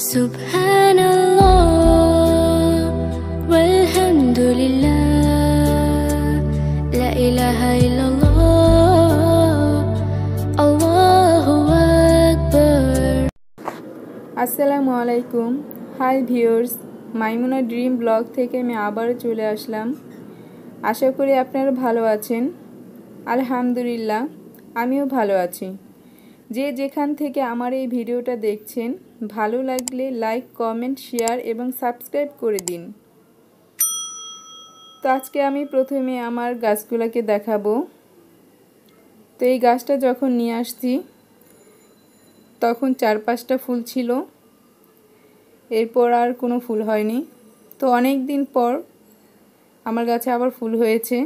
سبحان الله والحمد لله لا إله إلا hi viewers Maimuna dream blog থেকে আমি আবারও চলে আসলাম আশা করি আপনারা ভালো আছেন আলহামদুলিল্লাহ আমিও ভালো আছি যে যেখান থেকে আমার এই ভিডিওটা দেখছেন ভালো লাগলে লাইক কমেন্ট শেয়ার এবং সাবস্ক্রাইব করে দিন তো আজকে আমি প্রথমে আমার গাছগুলোকে দেখাবো তো এই গাছটা যখন নিয়ে আসছি তখন চার পাঁচটা ফুল ছিল এরপর আর কোনো ফুল হয়নি তো অনেক দিন পর আমার গাছে আবার ফুল হয়েছে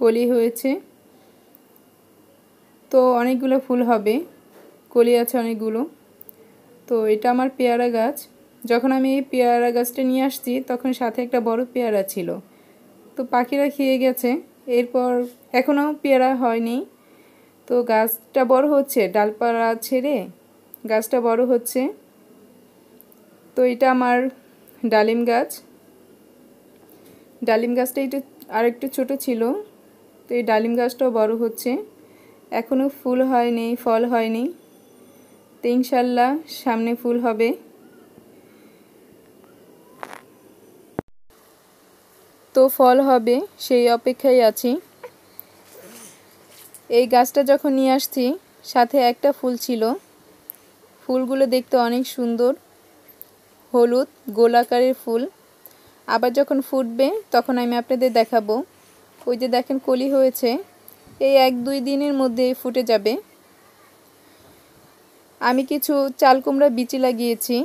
কলি হয়েছে তো অনেকগুলো ফুল হবে কলি আছে অনেকগুলো তো এটা আমার পেয়ারা গাছ যখন আমি এই পেয়ারা গাছটা নিয়ে আসছি তখন সাথে একটা বড় পেয়ারা ছিল তো পাখিরা খেয়ে গেছে এরপর এখনও পেয়ারা হয়নি তো গাছটা বড় হচ্ছে ডালপাড়া ছেড়ে গাছটা বড় হচ্ছে তো এটা আমার ডালিম গাছ ডালিম গাছটা এটা আর একটু ছোটো ছিল তো এই ডালিম গাছটাও বড় হচ্ছে এখনও ফুল হয়নি ফল হয়নি তো ইনশাল্লাহ সামনে ফুল হবে তো ফল হবে সেই অপেক্ষায় আছি এই গাছটা যখন নিয়ে আসছি সাথে একটা ফুল ছিল ফুলগুলো দেখতে অনেক সুন্দর হলুদ গোলাকারের ফুল আবার যখন ফুটবে তখন আমি আপনাদের দেখাবো ওই যে দেখেন কলি হয়েছে এই এক দুই দিনের মধ্যে ফুটে যাবে আমি কিছু চাল কুমড়া বিচি লাগিয়েছি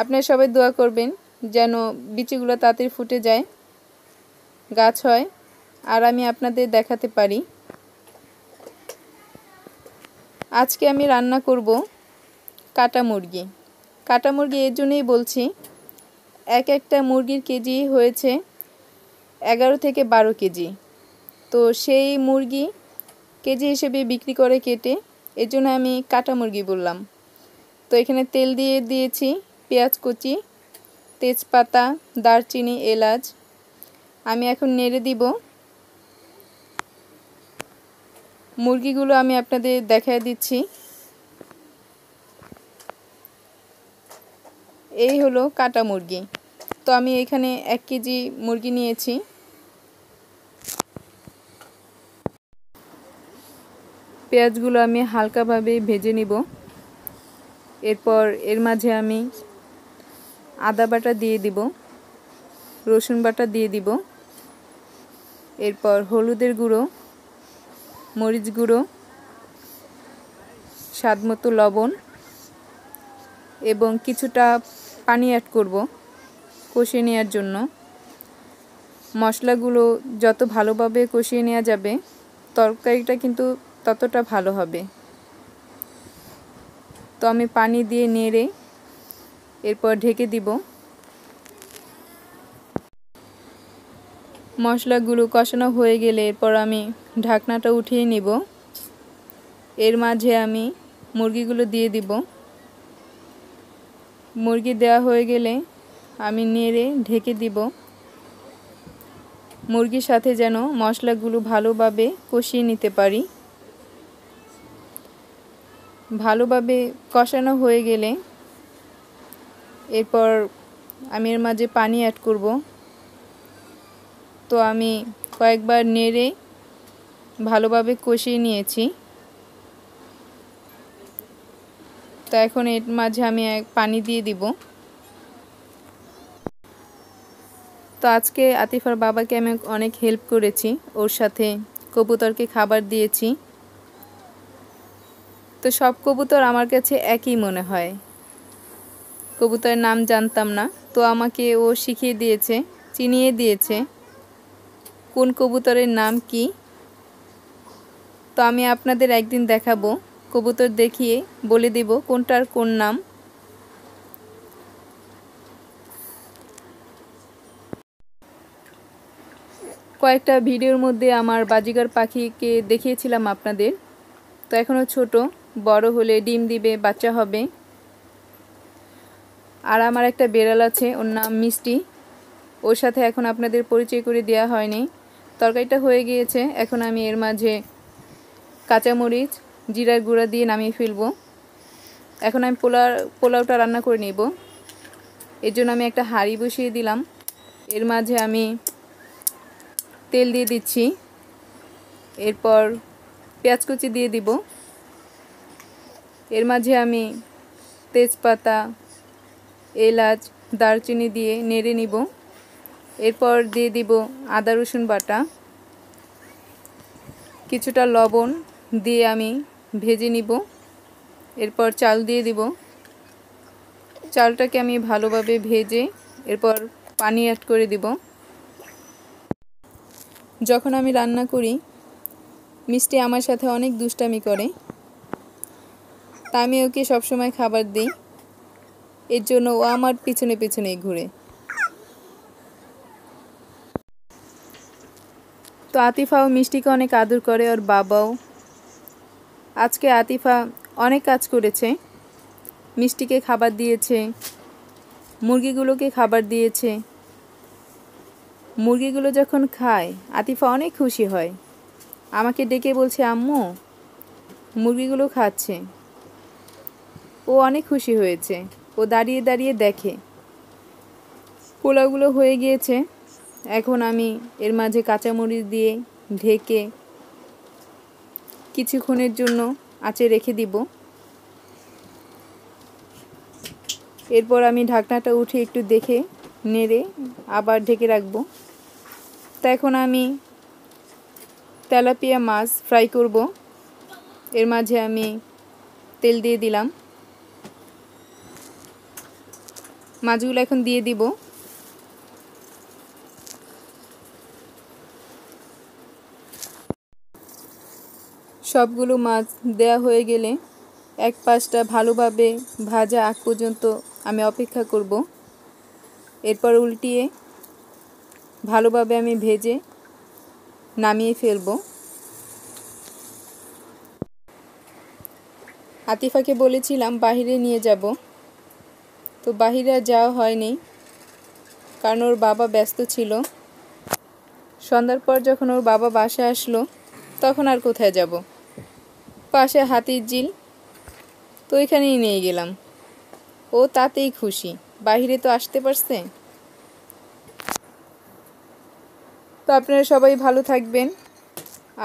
আপনারা সবাই দোয়া করবেন যেন বিচিগুলো তাড়াতাড়ি ফুটে যায় গাছ হয় আর আমি আপনাদের দেখাতে পারি আজকে আমি রান্না করব কাটা মুরগি কাটা মুরগি এর জন্যই বলছি এক একটা মুরগির কেজি হয়েছে এগারো থেকে বারো কেজি তো সেই মুরগি কেজি হিসেবে বিক্রি করে কেটে এর জন্য আমি কাটা মুরগি বললাম তো এখানে তেল দিয়ে দিয়েছি পেঁয়াজ কুচি তেজপাতা দারচিনি এলাচ আমি এখন নেড়ে দিব মুরগিগুলো আমি আপনাদের দেখায় দিচ্ছি এই হলো কাটা মুরগি তো আমি এখানে এক কেজি মুরগি নিয়েছি পেঁয়াজগুলো আমি হালকাভাবে ভেজে নিব এরপর এর মাঝে আমি আদা বাটা দিয়ে দিব রসুন বাটা দিয়ে দিব এরপর হলুদের গুঁড়ো মরিচ গুঁড়ো স্বাদমতো লবণ এবং কিছুটা পানি অ্যাড করব কষিয়ে নেওয়ার জন্য মশলাগুলো যত ভালোভাবে কষিয়ে নেওয়া যাবে তরকারিটা কিন্তু ততটা ভালো হবে তো আমি পানি দিয়ে নেড়ে এরপর ঢেকে দিব মশলাগুলো কষানো হয়ে গেলে এরপর আমি ঢাকনাটা উঠিয়ে নিব এর মাঝে আমি মুরগিগুলো দিয়ে দিব মুরগি দেওয়া হয়ে গেলে আমি নেড়ে ঢেকে দিব মুরগির সাথে যেন মশলাগুলো ভালোভাবে কষিয়ে নিতে পারি ভালোভাবে কষানো হয়ে গেলে এরপর আমি এর মাঝে পানি অ্যাড করব তো আমি কয়েকবার নেড়ে ভালোভাবে কষিয়ে নিয়েছি তা এখন এর মাঝে আমি পানি দিয়ে দিব তো আজকে আতিফার বাবাকে আমি অনেক হেল্প করেছি ওর সাথে কবুতরকে খাবার দিয়েছি তো সব কবুতর আমার কাছে একই মনে হয় কবুতরের নাম জানতাম না তো আমাকে ও শিখিয়ে দিয়েছে চিনিয়ে দিয়েছে কোন কবুতরের নাম কি তো আমি আপনাদের একদিন দেখাবো কবুতর দেখিয়ে বলে দেব কোনটার কোন নাম কয়েকটা ভিডিওর মধ্যে আমার বাজিগার পাখিকে দেখিয়েছিলাম আপনাদের তো এখনও ছোটো বড় হলে ডিম দিবে বাচ্চা হবে আর আমার একটা বেড়াল আছে ওর নাম মিষ্টি ওর সাথে এখন আপনাদের পরিচয় করে দেওয়া হয়নি তরকারিটা হয়ে গিয়েছে এখন আমি এর মাঝে কাঁচামরিচ জিরার গুঁড়া দিয়ে নামিয়ে ফেলব এখন আমি পোলাও পোলাওটা রান্না করে নেব এর জন্য আমি একটা হাঁড়ি বসিয়ে দিলাম এর মাঝে আমি তেল দিয়ে দিচ্ছি এরপর পেঁয়াজ কুচি দিয়ে দিব এর মাঝে আমি তেজপাতা এলাচ দারচিনি দিয়ে নেড়ে নিব এরপর দিয়ে দিব আদা রসুন বাটা কিছুটা লবণ দিয়ে আমি ভেজে নিব এরপর চাল দিয়ে দিব চালটাকে আমি ভালোভাবে ভেজে এরপর পানি অ্যাড করে দিব যখন আমি রান্না করি মিষ্টি আমার সাথে অনেক দুষ্টামি করে তা আমি ওকে সবসময় খাবার দিই এর জন্য ও আমার পিছনে পিছনে ঘুরে তো আতিফাও মিষ্টিকে অনেক আদর করে ওর বাবাও আজকে আতিফা অনেক কাজ করেছে মিষ্টিকে খাবার দিয়েছে মুরগিগুলোকে খাবার দিয়েছে মুরগিগুলো যখন খায় আতিফা অনেক খুশি হয় আমাকে ডেকে বলছে আম্মু মুরগিগুলো খাচ্ছে ও অনেক খুশি হয়েছে ও দাঁড়িয়ে দাঁড়িয়ে দেখে পোলাগুলো হয়ে গিয়েছে এখন আমি এর মাঝে কাঁচামরিচ দিয়ে ঢেকে কিছুক্ষণের জন্য আঁচে রেখে দিব এরপর আমি ঢাকনাটা উঠে একটু দেখে নেড়ে আবার ঢেকে রাখবো তা এখন আমি তেলাপিয়া মাছ ফ্রাই করব এর মাঝে আমি তেল দিয়ে দিলাম মাছগুলো এখন দিয়ে দিব সবগুলো মাছ দেয়া হয়ে গেলে এক পাশটা ভালোভাবে ভাজা আগ পর্যন্ত আমি অপেক্ষা করব এরপর উল্টিয়ে ভালোভাবে আমি ভেজে নামিয়ে ফেলব আতিফাকে বলেছিলাম বাহিরে নিয়ে যাব তো বাহিরে যাওয়া হয়নি কারণ ওর বাবা ব্যস্ত ছিল সন্ধ্যার পর যখন ওর বাবা বাসে আসলো তখন আর কোথায় যাব পাশে হাতির জিল তো ওইখানেই নিয়ে গেলাম ও তাতেই খুশি বাহিরে তো আসতে পারছে তো আপনারা সবাই ভালো থাকবেন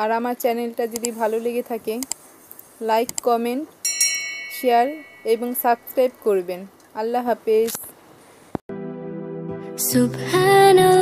আর আমার চ্যানেলটা যদি ভালো লেগে থাকে লাইক কমেন্ট শেয়ার এবং সাবস্ক্রাইব করবেন अल्लाह हाफिज़ सुबह